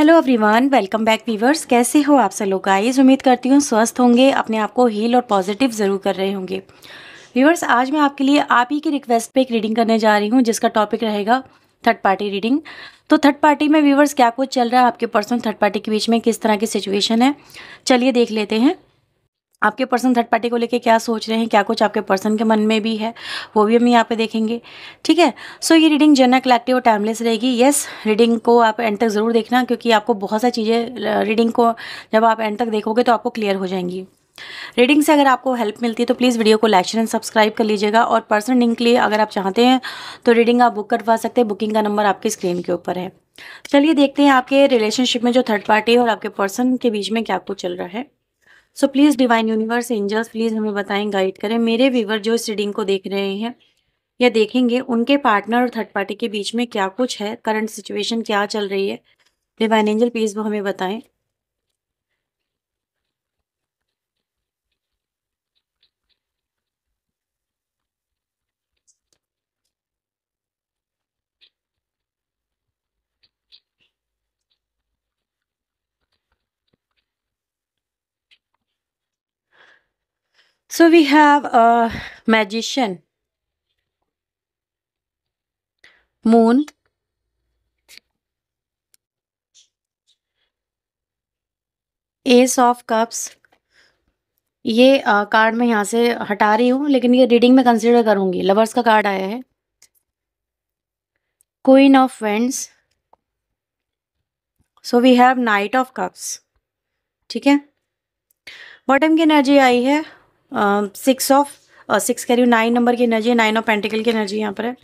Hello everyone welcome back viewers कैसे हो आप सब लोग आइज उम्मीद करती हूँ स्वस्थ होंगे अपने आप को हील और पॉजिटिव ज़रूर कर रहे होंगे वीवर्स आज मैं आपके लिए आप ही की रिक्वेस्ट पे एक रीडिंग करने जा रही हूँ जिसका टॉपिक रहेगा थर्ड पार्टी रीडिंग तो थर्ड पार्टी में वीवर्स क्या कुछ चल रहा है आपके पर्सन थर्ड पार्टी के बीच में किस तरह की सिचुएशन है चलिए देख लेते हैं आपके पर्सन थर्ड पार्टी को लेके क्या सोच रहे हैं क्या कुछ आपके पर्सन के मन में भी है वो भी हम यहाँ पे देखेंगे ठीक है सो so, ये रीडिंग जनरल कलेक्टिव और टाइमलेस रहेगी येस रीडिंग को आप एंड तक ज़रूर देखना क्योंकि आपको बहुत सारी चीज़ें रीडिंग को जब आप एंड तक देखोगे तो आपको क्लियर हो जाएंगी रीडिंग से अगर आपको हेल्प मिलती है तो प्लीज़ वीडियो को लाइक एंड सब्सक्राइब कर लीजिएगा और पर्सन लिंक के लिए अगर आप चाहते हैं तो रीडिंग आप बुक करवा सकते हैं बुकिंग का नंबर आपकी स्क्रीन के ऊपर है चलिए देखते हैं आपके रिलेशनशिप में जो थर्ड पार्टी है और आपके पर्सन के बीच में क्या कुछ चल रहा है so please divine universe angels please हमें बताएं गाइड करें मेरे व्यूवर जो इस रीडिंग को देख रहे हैं या देखेंगे उनके पार्टनर और थर्ड पार्टी के बीच में क्या कुछ है करंट सिचुएशन क्या चल रही है डिवाइन एंजल प्लीज़ वो हमें बताएं So we have a magician, moon, ace of cups ये कार्ड मैं यहाँ से हटा रही हूँ लेकिन ये रीडिंग में कंसिडर करूँगी लवर्स का कार्ड आया है queen of friends so we have knight of cups ठीक है बॉटम की एनर्जी आई है सिक्स ऑफ सिक्स हूँ नाइन नंबर की एनर्जी है नाइन ऑफ पेंटिकल की एनर्जी यहाँ पर है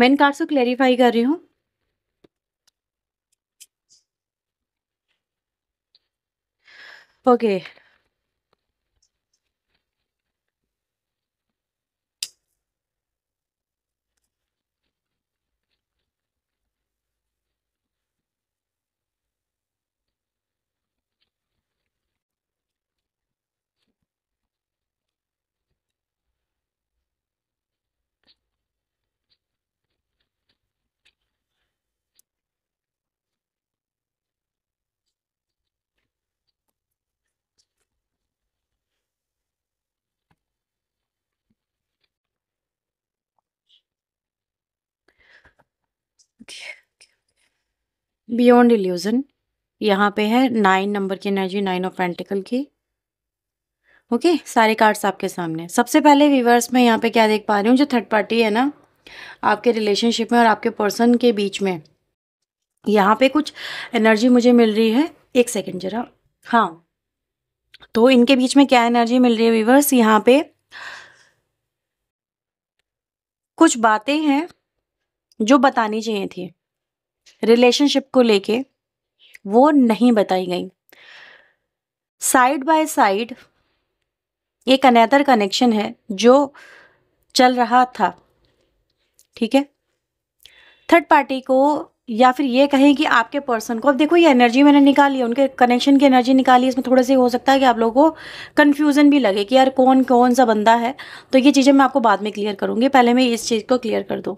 मैं इन कार्ड्स को क्लैरिफाई कर रही हूँ ओके okay. बियॉन्ड इल्यूज़न यहाँ पे है नाइन नंबर की एनर्जी नाइन ऑफ पेंटिकल की ओके okay, सारे कार्ड्स आपके सामने सबसे पहले व्यूवर्स मैं यहाँ पे क्या देख पा रही हूँ जो थर्ड पार्टी है ना आपके रिलेशनशिप में और आपके पर्सन के बीच में यहाँ पे कुछ एनर्जी मुझे मिल रही है एक सेकेंड जरा हाँ तो इनके बीच में क्या एनर्जी मिल रही है व्यूवर्स यहाँ पे कुछ बातें हैं जो बतानी चाहिए थी रिलेशनशिप को लेके वो नहीं बताई गई साइड बाय साइड एक अनैदर कनेक्शन है जो चल रहा था ठीक है थर्ड पार्टी को या फिर ये कहें कि आपके पर्सन को अब देखो ये एनर्जी मैंने निकाली है उनके कनेक्शन की एनर्जी निकाली इसमें थोड़े से हो सकता है कि आप लोगों को कन्फ्यूज़न भी लगे कि यार कौन कौन सा बंदा है तो ये चीज़ें मैं आपको बाद में क्लियर करूँगी पहले मैं इस चीज़ को क्लियर कर दूँ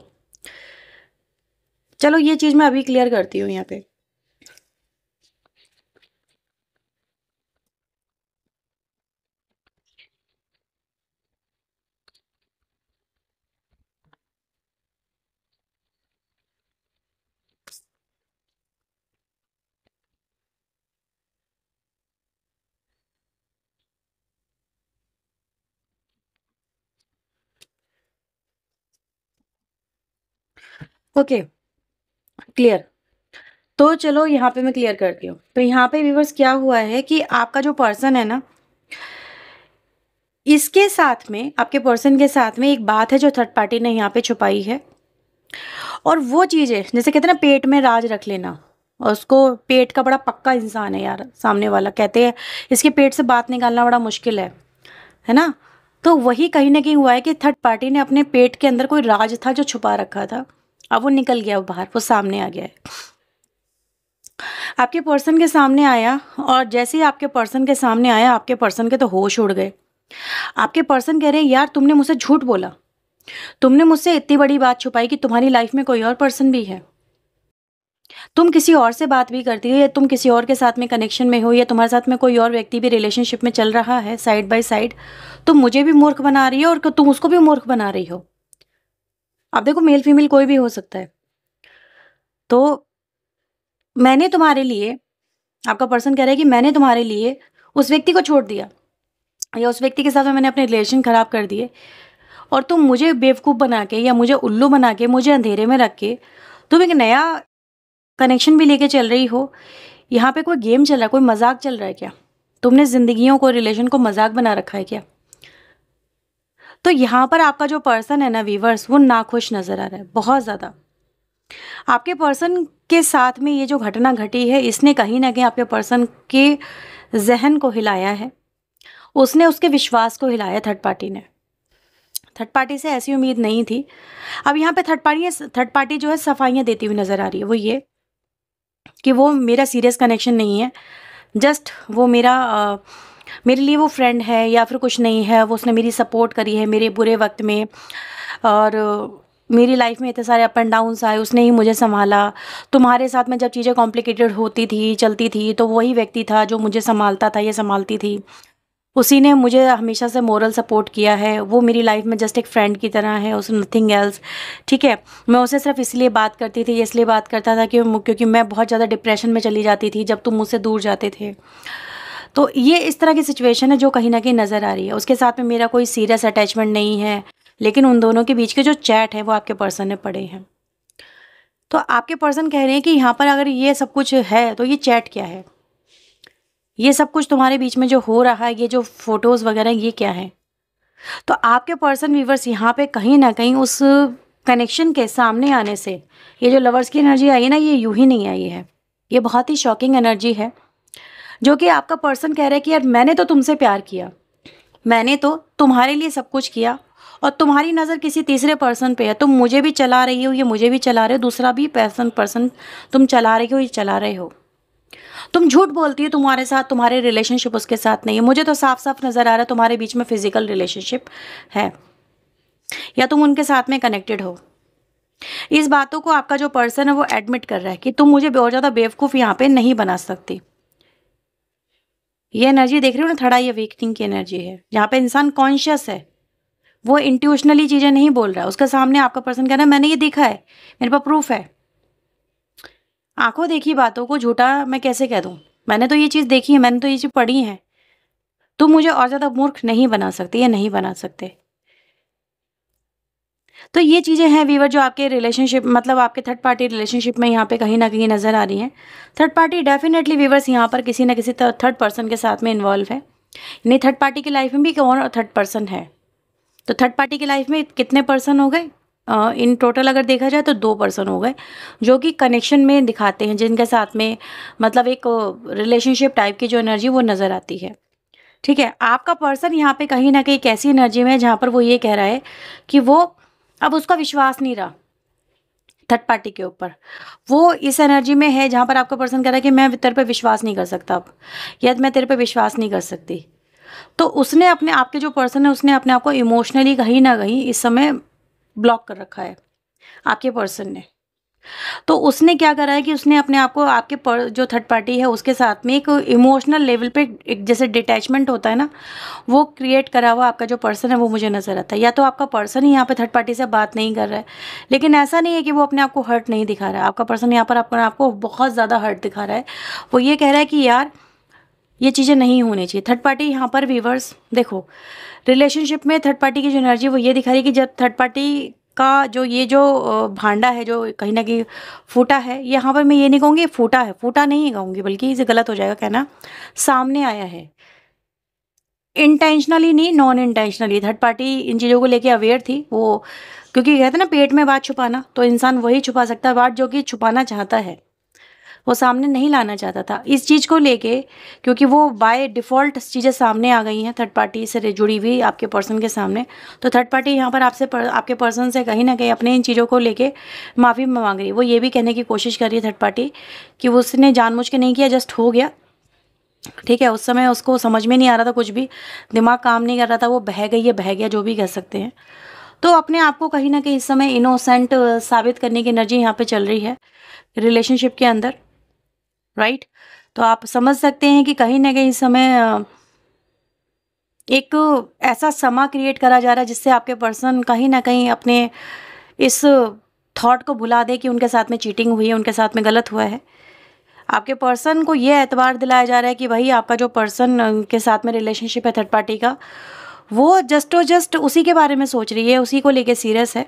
चलो ये चीज़ मैं अभी क्लियर करती हूँ यहाँ पे Okay. क्लियर तो चलो यहाँ पे मैं क्लियर करती हूँ तो यहाँ पे व्यूवर्स क्या हुआ है कि आपका जो पर्सन है ना इसके साथ में आपके पर्सन के साथ में एक बात है जो थर्ड पार्टी ने यहाँ पे छुपाई है और वो चीज़ है जैसे कहते हैं ना पेट में राज रख लेना और उसको पेट का बड़ा पक्का इंसान है यार सामने वाला कहते हैं इसके पेट से बात निकालना बड़ा मुश्किल है है ना तो वही कहीं ना कहीं हुआ है कि थर्ड पार्टी ने अपने पेट के अंदर कोई राज था जो छुपा रखा था अब वो निकल गया वो बाहर वो सामने आ गया है आपके पर्सन के सामने आया और जैसे ही आपके पर्सन के सामने आया आपके पर्सन के तो होश उड़ गए आपके पर्सन कह रहे हैं यार तुमने मुझसे झूठ बोला तुमने मुझसे इतनी बड़ी बात छुपाई कि तुम्हारी लाइफ में कोई और पर्सन भी है तुम किसी और से बात भी करती हो या तुम किसी और के साथ में कनेक्शन में हो या तुम्हारे साथ में कोई और व्यक्ति भी रिलेशनशिप में चल रहा है साइड बाय साइड तुम मुझे भी मूर्ख बना रही हो और तुम उसको भी मूर्ख बना रही हो आप देखो मेल फीमेल कोई भी हो सकता है तो मैंने तुम्हारे लिए आपका पर्सन कह रहा है कि मैंने तुम्हारे लिए उस व्यक्ति को छोड़ दिया या उस व्यक्ति के साथ मैंने अपने रिलेशन ख़राब कर दिए और तुम मुझे बेवकूफ़ बना के या मुझे उल्लू बना के मुझे अंधेरे में रख के तुम एक नया कनेक्शन भी लेके चल रही हो यहाँ पे कोई गेम चल रहा है कोई मजाक चल रहा है क्या तुमने ज़िंदगियों को रिलेशन को मजाक बना रखा है क्या तो यहाँ पर आपका जो पर्सन है ना वीवर्स वो नाखुश नज़र आ रहा है बहुत ज़्यादा आपके पर्सन के साथ में ये जो घटना घटी है इसने कहीं ना कहीं आपके पर्सन के जहन को हिलाया है उसने उसके विश्वास को हिलाया थर्ड पार्टी ने थर्ड पार्टी से ऐसी उम्मीद नहीं थी अब यहाँ पे थर्ड पार्टी थर्ड पार्टी जो है सफाइयाँ देती हुई नज़र आ रही है वो ये कि वो मेरा सीरियस कनेक्शन नहीं है जस्ट वो मेरा आ, मेरे लिए वो फ्रेंड है या फिर कुछ नहीं है वो उसने मेरी सपोर्ट करी है मेरे बुरे वक्त में और मेरी लाइफ में इतने सारे अप एंड डाउन्स आए उसने ही मुझे संभाला तुम्हारे साथ में जब चीज़ें कॉम्प्लिकेटेड होती थी चलती थी तो वही व्यक्ति था जो मुझे संभालता था या संभालती थी उसी ने मुझे हमेशा से मॉरल सपोर्ट किया है वो मेरी लाइफ में जस्ट एक फ्रेंड की तरह है उस नथिंग एल्स ठीक है मैं उसे सिर्फ इसलिए बात करती थी इसलिए बात करता था कि क्योंकि मैं बहुत ज़्यादा डिप्रेशन में चली जाती थी जब तुम मुझसे दूर जाते थे तो ये इस तरह की सिचुएशन है जो कहीं ना कहीं नज़र आ रही है उसके साथ में मेरा कोई सीरियस अटैचमेंट नहीं है लेकिन उन दोनों के बीच के जो चैट है वो आपके पर्सन ने पड़े हैं तो आपके पर्सन कह रहे हैं कि यहाँ पर अगर ये सब कुछ है तो ये चैट क्या है ये सब कुछ तुम्हारे बीच में जो हो रहा है ये जो फ़ोटोज़ वगैरह ये क्या है तो आपके पर्सन व्यूवर्स यहाँ पे कहीं ना कहीं उस कनेक्शन के सामने आने से ये जो लवर्स की एनर्जी आई है ना ये यूं ही नहीं आई है ये बहुत ही शॉकिंग एनर्जी है जो कि आपका पर्सन कह रहा है कि यार मैंने तो तुमसे प्यार किया मैंने तो तुम्हारे लिए सब कुछ किया और तुम्हारी नज़र किसी तीसरे पर्सन पे है तुम मुझे भी चला रही हो ये मुझे भी चला रहे हो दूसरा भी पर्सन पर्सन तुम चला रहे हो ये चला रहे हो तुम झूठ बोलती हो तुम्हारे साथ तुम्हारे रिलेशनशिप उसके साथ नहीं है मुझे तो साफ साफ नज़र आ रहा है तुम्हारे बीच में फिजिकल रिलेशनशिप है या तुम उनके साथ में कनेक्टेड हो इस बातों को आपका जो पर्सन है वो एडमिट कर रहा है कि तुम मुझे और ज़्यादा बेवकूफ़ यहाँ पे नहीं बना सकती ये एनर्जी देख रही हो ना थर्ड आई अवेकनिंग की एनर्जी है जहाँ पे इंसान कॉन्शियस है वो इंट्यूशनली चीज़ें नहीं बोल रहा है उसके सामने आपका पर्सन कह रहा है मैंने ये देखा है मेरे पास प्रूफ है आंखों देखी बातों को झूठा मैं कैसे कह दूँ मैंने तो ये चीज़ देखी है मैंने तो ये चीज़ पढ़ी है तुम मुझे और ज़्यादा मूर्ख नहीं बना सकते या नहीं बना सकते तो ये चीज़ें हैं वीवर जो आपके रिलेशनशिप मतलब आपके थर्ड पार्टी रिलेशनशिप में यहाँ पे कहीं ना कहीं नज़र आ रही हैं थर्ड पार्टी डेफिनेटली वीवर्स यहाँ पर किसी ना किसी थर्ड पर्सन के साथ में इन्वॉल्व है यानी थर्ड पार्टी की लाइफ में भी कौन थर्ड पर्सन है तो थर्ड पार्टी की लाइफ में कितने पर्सन हो गए इन टोटल अगर देखा जाए तो दो पर्सन हो गए जो कि कनेक्शन में दिखाते हैं जिनके साथ में मतलब एक रिलेशनशिप टाइप की जो एनर्जी वो नज़र आती है ठीक है आपका पर्सन यहाँ पे कहीं ना कहीं एक ऐसी एनर्जी में है जहाँ पर वो ये कह रहा है कि वो अब उसका विश्वास नहीं रहा थर्ड पार्टी के ऊपर वो इस एनर्जी में है जहाँ पर आपका पर्सन कह रहा है कि मैं तेरे पे विश्वास नहीं कर सकता अब या मैं तेरे पे विश्वास नहीं कर सकती तो उसने अपने आपके जो पर्सन है उसने अपने आप को इमोशनली कहीं ना कहीं इस समय ब्लॉक कर रखा है आपके पर्सन ने तो उसने क्या करा है कि उसने अपने आप को आपके पर, जो थर्ड पार्टी है उसके साथ में एक इमोशनल लेवल पे एक जैसे डिटैचमेंट होता है ना वो क्रिएट करा हुआ आपका जो पर्सन है वो मुझे नज़र आता है या तो आपका पर्सन ही यहाँ पे थर्ड पार्टी से बात नहीं कर रहा है लेकिन ऐसा नहीं है कि वो अपने आप को हर्ट नहीं दिखा रहा है आपका पर्सन यहाँ पर अपने आपको बहुत ज़्यादा हर्ट दिखा रहा है वो ये कह रहा है कि यार ये चीज़ें नहीं होनी चाहिए थर्ड पार्टी यहाँ पर व्यूवर्स देखो रिलेशनशिप में थर्ड पार्टी की जो एनर्जी वो ये दिखा रही है कि जब थर्ड पार्टी का जो ये जो भांडा है जो कहीं ना कहीं फूटा है यहाँ पर मैं ये नहीं कहूँगी फूटा है फूटा नहीं कहूँगी बल्कि इसे गलत हो जाएगा कहना सामने आया है इंटेंशनली नहीं नॉन इंटेंशनली थर्ड पार्टी इन चीज़ों को लेके अवेयर थी वो क्योंकि कहते हैं ना पेट में बात छुपाना तो इंसान वही छुपा सकता है बात जो कि छुपाना चाहता है वो सामने नहीं लाना चाहता था इस चीज़ को लेके क्योंकि वो बाय डिफ़ॉल्ट चीज़ें सामने आ गई हैं थर्ड पार्टी से जुड़ी हुई आपके पर्सन के सामने तो थर्ड पार्टी यहाँ पर आपसे पर, आपके पर्सन से कहीं ना कहीं अपने इन चीज़ों को लेके माफ़ी मांग रही है वो ये भी कहने की कोशिश कर रही है थर्ड पार्टी कि वो उसने जानबूझ के नहीं किया जस्ट हो गया ठीक है उस समय उसको समझ में नहीं आ रहा था कुछ भी दिमाग काम नहीं कर रहा था वो बह गई है बह गया जो भी कह सकते हैं तो अपने आप को कहीं ना कहीं इस समय इनोसेंट साबित करने की एनर्जी यहाँ पे चल रही है रिलेशनशिप के अंदर राइट तो आप समझ सकते हैं कि कहीं ना कहीं समय एक ऐसा समा क्रिएट करा जा रहा है जिससे आपके पर्सन कहीं ना कहीं अपने इस थॉट को भुला दे कि उनके साथ में चीटिंग हुई है उनके साथ में गलत हुआ है आपके पर्सन को ये एतबार दिलाया जा रहा है कि भाई आपका जो पर्सन के साथ में रिलेशनशिप है थर्ड पार्टी का वो जस्ट और जस्ट उसी के बारे में सोच रही है उसी को लेके सीरियस है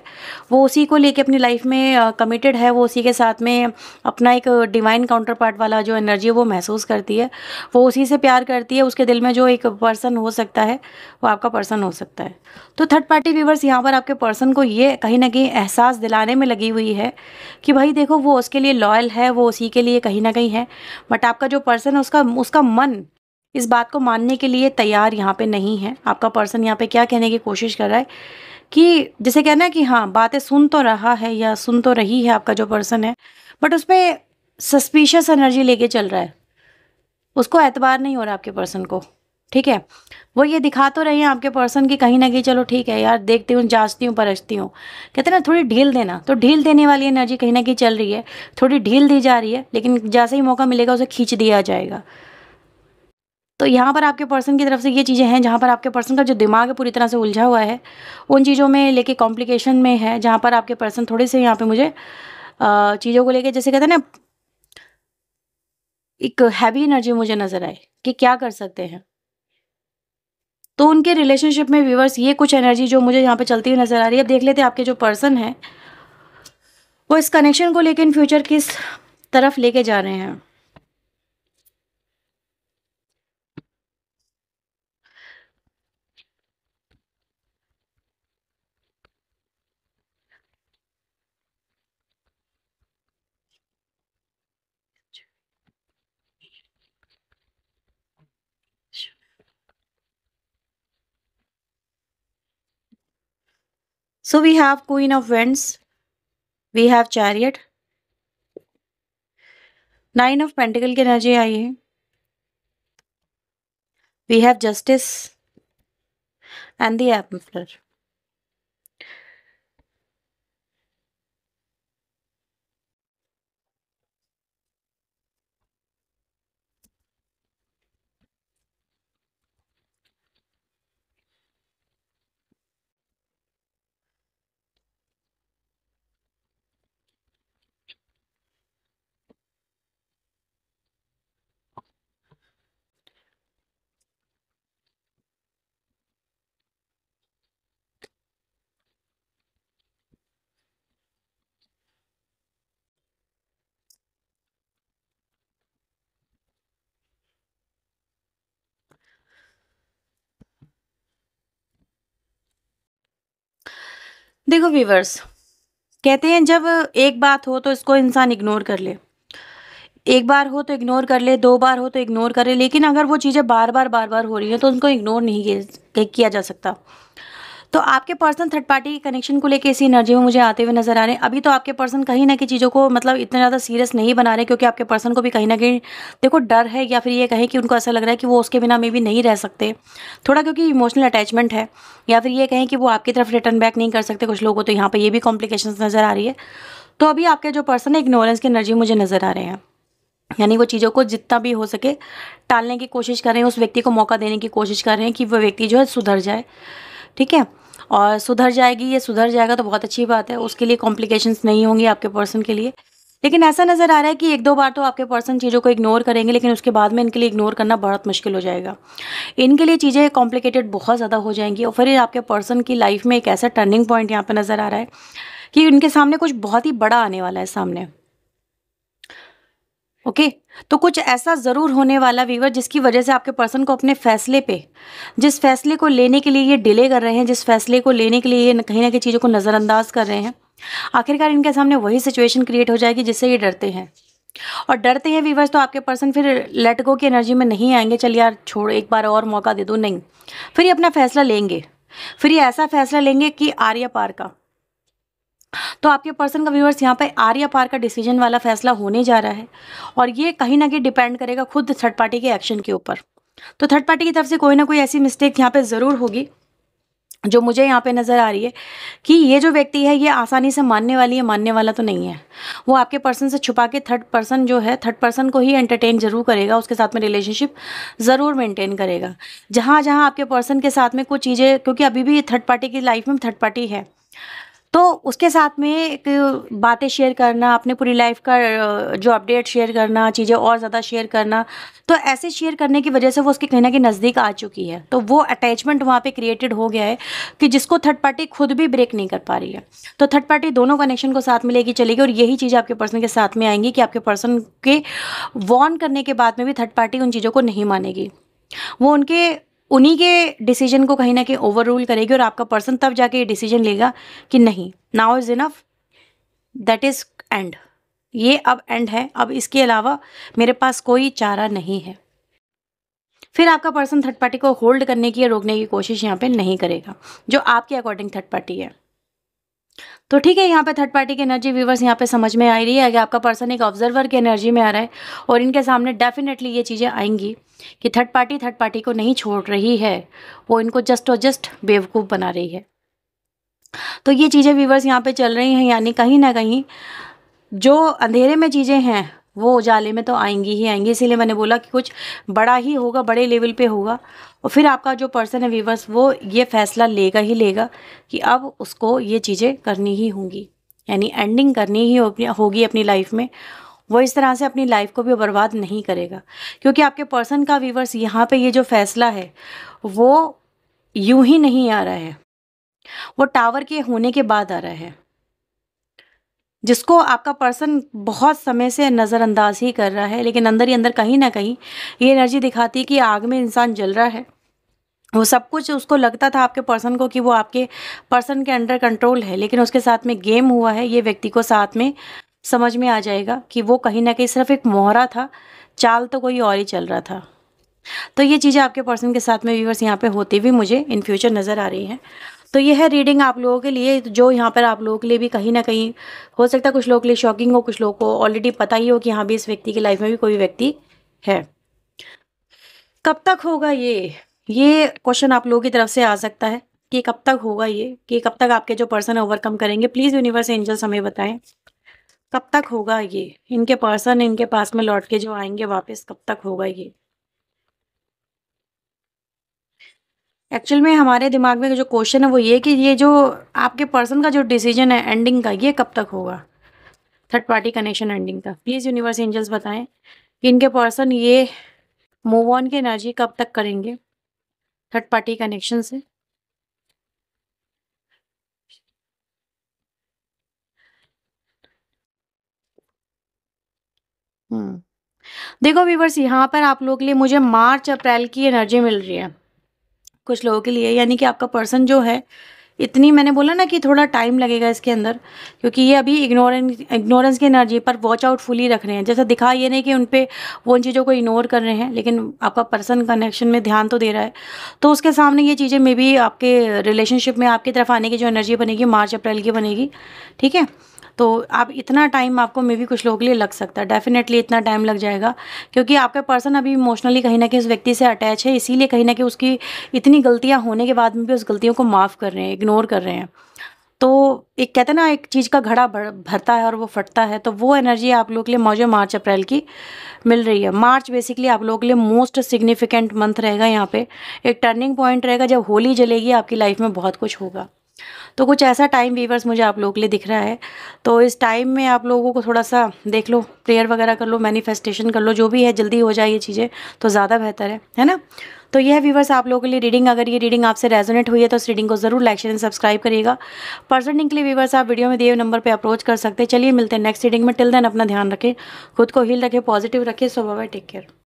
वो उसी को लेके अपनी लाइफ में कमिटेड है वो उसी के साथ में अपना एक डिवाइन काउंटर पार्ट वाला जो एनर्जी है वो महसूस करती है वो उसी से प्यार करती है उसके दिल में जो एक पर्सन हो सकता है वो आपका पर्सन हो सकता है तो थर्ड पार्टी व्यूवर्स यहाँ पर आपके पर्सन को ये कहीं ना कहीं एहसास दिलाने में लगी हुई है कि भाई देखो वो उसके लिए लॉयल है वो उसी के लिए कहीं ना कहीं है बट आपका जो पर्सन है उसका उसका मन इस बात को मानने के लिए तैयार यहाँ पे नहीं है आपका पर्सन यहाँ पे क्या कहने की कोशिश कर रहा है कि जैसे कहना है कि हाँ बातें सुन तो रहा है या सुन तो रही है आपका जो पर्सन है बट उस पर सस्पिशस एनर्जी लेके चल रहा है उसको एतबार नहीं हो रहा आपके पर्सन को ठीक है वो ये दिखा तो रहे हैं आपके पर्सन की कहीं ना कहीं चलो ठीक है यार देखती हूँ जाँचती हूँ परचती हूँ कहते हैं ना थोड़ी ढील देना तो ढील देने वाली एनर्जी कहीं ना कहीं चल रही है थोड़ी ढील दी जा रही है लेकिन जैसे ही मौका मिलेगा उसे खींच दिया जाएगा तो यहाँ पर आपके पर्सन की तरफ से ये चीज़ें हैं जहाँ पर आपके पर्सन का जो दिमाग है पूरी तरह से उलझा हुआ है उन चीज़ों में लेके कॉम्प्लिकेशन में है जहाँ पर आपके पर्सन थोड़े से यहाँ पे मुझे चीज़ों को लेके जैसे कहते हैं ना एक हैवी एनर्जी मुझे नज़र आए कि क्या कर सकते हैं तो उनके रिलेशनशिप में व्यूवर्स ये कुछ एनर्जी जो मुझे यहाँ पर चलती हुई नज़र आ रही है देख लेते हैं आपके जो पर्सन है वो इस कनेक्शन को लेकर इन फ्यूचर किस तरफ लेके जा रहे हैं So we have Queen of Winds. We have Chariot. Nine of Pentacles energy We have Justice. And the Apple देखो वीवर्स कहते हैं जब एक बात हो तो इसको इंसान इग्नोर कर ले एक बार हो तो इग्नोर कर ले दो बार हो तो इग्नोर करे लेकिन अगर वो चीज़ें बार बार बार बार हो रही हैं तो उनको इग्नोर नहीं किया जा सकता तो आपके पर्सन थर्ड पार्टी के कनेक्शन को लेकर इसी एनर्जी में मुझे आते हुए नजर आ रहे हैं अभी तो आपके पर्सन कहीं ना कहीं चीज़ों को मतलब इतना ज़्यादा सीरियस नहीं बना रहे क्योंकि आपके पर्सन को भी कहीं ना कहीं देखो डर है या फिर ये कहें कि उनको ऐसा लग रहा है कि वो उसके बिना में भी नहीं रह सकते थोड़ा क्योंकि इमोशनल अटैचमेंट है या फिर ये कहें कि वो आपकी तरफ रिटर्न बैक नहीं कर सकते कुछ लोगों तो यहाँ पर ये भी कॉम्प्लिकेशन नज़र आ रही है तो अभी आपके जो पर्सन है इग्नोरेंस की एनर्जी मुझे नज़र आ रहे हैं यानी वो चीज़ों को जितना भी हो सके टालने की कोशिश कर रहे हैं उस व्यक्ति को मौका देने की कोशिश कर रहे हैं कि वो व्यक्ति जो है सुधर जाए ठीक है और सुधर जाएगी ये सुधर जाएगा तो बहुत अच्छी बात है उसके लिए कॉम्प्लिकेशंस नहीं होंगी आपके पर्सन के लिए लेकिन ऐसा नज़र आ रहा है कि एक दो बार तो आपके पर्सन चीज़ों को इग्नोर करेंगे लेकिन उसके बाद में इनके लिए इग्नोर करना बहुत मुश्किल हो जाएगा इनके लिए चीज़ें कॉम्प्लिकेटेड बहुत ज़्यादा हो जाएंगी और फिर आपके पर्सन की लाइफ में एक ऐसा टर्निंग पॉइंट यहाँ पर नज़र आ रहा है कि उनके सामने कुछ बहुत ही बड़ा आने वाला है सामने ओके okay? तो कुछ ऐसा ज़रूर होने वाला वीवर जिसकी वजह से आपके पर्सन को अपने फैसले पे जिस फैसले को लेने के लिए ये डिले कर रहे हैं जिस फैसले को लेने के लिए ये कहीं ना कहीं चीज़ों को नज़रअंदाज कर रहे हैं आखिरकार इनके सामने वही सिचुएशन क्रिएट हो जाएगी जिससे ये डरते हैं और डरते हैं वीवर्स तो आपके पर्सन फिर लेट की एनर्जी में नहीं आएंगे चल यार छोड़ एक बार और मौका दे दो नहीं फिर ये अपना फैसला लेंगे फिर ये ऐसा फैसला लेंगे कि आर्या पार का तो आपके पर्सन का व्यूअर्स यहाँ पर आर या पार का डिसीजन वाला फैसला होने जा रहा है और ये कहीं ना कहीं डिपेंड करेगा खुद थर्ड पार्टी के एक्शन के ऊपर तो थर्ड पार्टी की तरफ से कोई ना कोई ऐसी मिस्टेक यहाँ पर ज़रूर होगी जो मुझे यहाँ पे नज़र आ रही है कि ये जो व्यक्ति है ये आसानी से मानने वाली है मानने वाला तो नहीं है वो आपके पर्सन से छुपा के थर्ड पर्सन जो है थर्ड पर्सन को ही एंटरटेन ज़रूर करेगा उसके साथ में रिलेशनशिप ज़रूर मेंटेन करेगा जहाँ जहाँ आपके पर्सन के साथ में कुछ चीज़ें क्योंकि अभी भी थर्ड पार्टी की लाइफ में थर्ड पार्टी है तो उसके साथ में एक बातें शेयर करना अपने पूरी लाइफ का जो अपडेट शेयर करना चीज़ें और ज़्यादा शेयर करना तो ऐसे शेयर करने की वजह से वो उसके कहीं ना कहीं नज़दीक आ चुकी है तो वो अटैचमेंट वहाँ पे क्रिएटेड हो गया है कि जिसको थर्ड पार्टी खुद भी ब्रेक नहीं कर पा रही है तो थर्ड पार्टी दोनों कनेक्शन को साथ में लेके चलेगी और यही चीज़ आपके पर्सन के साथ में आएंगी कि आपके पर्सन के वॉर्न करने के बाद में भी थर्ड पार्टी उन चीज़ों को नहीं मानेगी वो उनके उन्हीं के डिसीजन को कहीं ना कहीं ओवर रूल करेगी और आपका पर्सन तब जाके ये डिसीजन लेगा कि नहीं now is enough that is and ये अब एंड है अब इसके अलावा मेरे पास कोई चारा नहीं है फिर आपका पर्सन थर्ड पार्टी को होल्ड करने की या रोकने की कोशिश यहाँ पे नहीं करेगा जो आपके अकॉर्डिंग थर्ड पार्टी है तो ठीक है यहाँ पे थर्ड पार्टी की एनर्जी व्यूवर्स यहाँ पे समझ में आ रही है अगर आपका पर्सन एक ऑब्जर्वर की एनर्जी में आ रहा है और इनके सामने डेफिनेटली ये चीज़ें आएंगी कि थर्ड पार्टी थर्ड पार्टी को नहीं छोड़ रही है वो इनको जस्ट और जस्ट बेवकूफ़ बना रही है तो ये चीज़ें व्यूवर्स यहाँ पे चल रही हैं यानी कहीं ना कहीं जो अंधेरे में चीज़ें हैं वो उजाले में तो आएंगी ही आएंगी इसीलिए मैंने बोला कि कुछ बड़ा ही होगा बड़े लेवल पे होगा और फिर आपका जो पर्सन है व्यूवर्स वो ये फैसला लेगा ही लेगा कि अब उसको ये चीज़ें करनी ही होंगी यानी एंडिंग करनी ही होगी अपनी लाइफ में वो इस तरह से अपनी लाइफ को भी बर्बाद नहीं करेगा क्योंकि आपके पर्सन का व्यूवर्स यहाँ पे ये जो फैसला है वो यूं ही नहीं आ रहा है वो टावर के होने के बाद आ रहा है जिसको आपका पर्सन बहुत समय से नज़रअंदाज ही कर रहा है लेकिन अंदर ही अंदर कहीं ना कहीं ये एनर्जी दिखाती है कि आग में इंसान जल रहा है वो सब कुछ उसको लगता था आपके पर्सन को कि वो आपके पर्सन के अंडर कंट्रोल है लेकिन उसके साथ में गेम हुआ है ये व्यक्ति को साथ में समझ में आ जाएगा कि वो कहीं ना कहीं सिर्फ एक मोहरा था चाल तो कोई और ही चल रहा था तो ये चीज़ें आपके पर्सन के साथ में व्यूवर्स यहाँ पे होती हुई मुझे इन फ्यूचर नज़र आ रही हैं तो ये है रीडिंग आप लोगों के लिए जो यहाँ पर आप लोगों के लिए भी कहीं ना कहीं हो सकता है कुछ लोगों के लिए शॉकिंग हो कुछ लोगों को ऑलरेडी पता ही हो कि हाँ भी इस व्यक्ति की लाइफ में भी कोई व्यक्ति है कब तक होगा ये ये क्वेश्चन आप लोगों की तरफ से आ सकता है कि कब तक होगा ये कि कब तक आपके जो पर्सन ओवरकम करेंगे प्लीज़ यूनिवर्स एंजल्स हमें बताएं कब तक होगा ये इनके पर्सन इनके पास में लौट के जो आएंगे वापस कब तक होगा ये एक्चुअल में हमारे दिमाग में जो क्वेश्चन है वो ये कि ये जो आपके पर्सन का जो डिसीजन है एंडिंग का ये कब तक होगा थर्ड पार्टी कनेक्शन एंडिंग का प्लीज़ यूनिवर्स एंजल्स बताएं कि इनके पर्सन ये मूव ऑन की एनर्जी कब तक करेंगे थर्ड पार्टी कनेक्शन से हम्म। देखो व्यूवर्स यहाँ पर आप लोगों के लिए मुझे मार्च अप्रैल की एनर्जी मिल रही है कुछ लोगों के लिए यानी कि आपका पर्सन जो है इतनी मैंने बोला ना कि थोड़ा टाइम लगेगा इसके अंदर क्योंकि ये अभी इग्नोरेंस इग्नोरेंस की एनर्जी पर वॉच आउट फुली रख रहे हैं जैसा दिखा ये नहीं कि उन पर वो उन चीज़ों को इग्नोर कर रहे हैं लेकिन आपका पर्सन कनेक्शन में ध्यान तो दे रहा है तो उसके सामने ये चीज़ें मे बी आपके रिलेशनशिप में आपकी तरफ आने की जो एनर्जी बनेगी मार्च अप्रैल की बनेगी ठीक है तो आप इतना टाइम आपको मे भी कुछ लोगों के लिए लग सकता है डेफिनेटली इतना टाइम लग जाएगा क्योंकि आपका पर्सन अभी इमोशनली कहीं ना कहीं उस व्यक्ति से अटैच है इसीलिए कहीं ना कहीं उसकी इतनी गलतियाँ होने के बाद में भी उस गलतियों को माफ़ कर रहे हैं इग्नोर कर रहे हैं तो एक कहते हैं ना एक चीज़ का घड़ा भर, भरता है और वो फटता है तो वो एनर्जी आप लोगों के लिए मौजूद मार्च अप्रैल की मिल रही है मार्च बेसिकली आप लोगों के लिए मोस्ट सिग्निफिकेंट मंथ रहेगा यहाँ पे एक टर्निंग पॉइंट रहेगा जब होली जलेगी आपकी लाइफ में बहुत कुछ होगा तो कुछ ऐसा टाइम वीवर्स मुझे आप लोगों के लिए दिख रहा है तो इस टाइम में आप लोगों को थोड़ा सा देख लो प्रेयर वगैरह कर लो मैनिफेस्टेशन कर लो जो भी है जल्दी हो जाए ये चीज़ें तो ज़्यादा बेहतर है है ना तो यह वीवर्स व्यूवर्स आप लोगों के लिए रीडिंग अगर ये रीडिंग आपसे रेजोनेट हुई है तो इस रीडिंग को जरूर लाइक शेयर एंड सब्सक्राइब करिएगा पर्सनिंग के लिए व्यूवर्स आप वीडियो में दिए नंबर पर अप्रोच कर सकते हैं चलिए मिलते हैं नेक्स्ट रीडिंग में टिल देन अपना ध्यान रखें खुद को हील रखें पॉजिटिव रखें सो बाय टेक केयर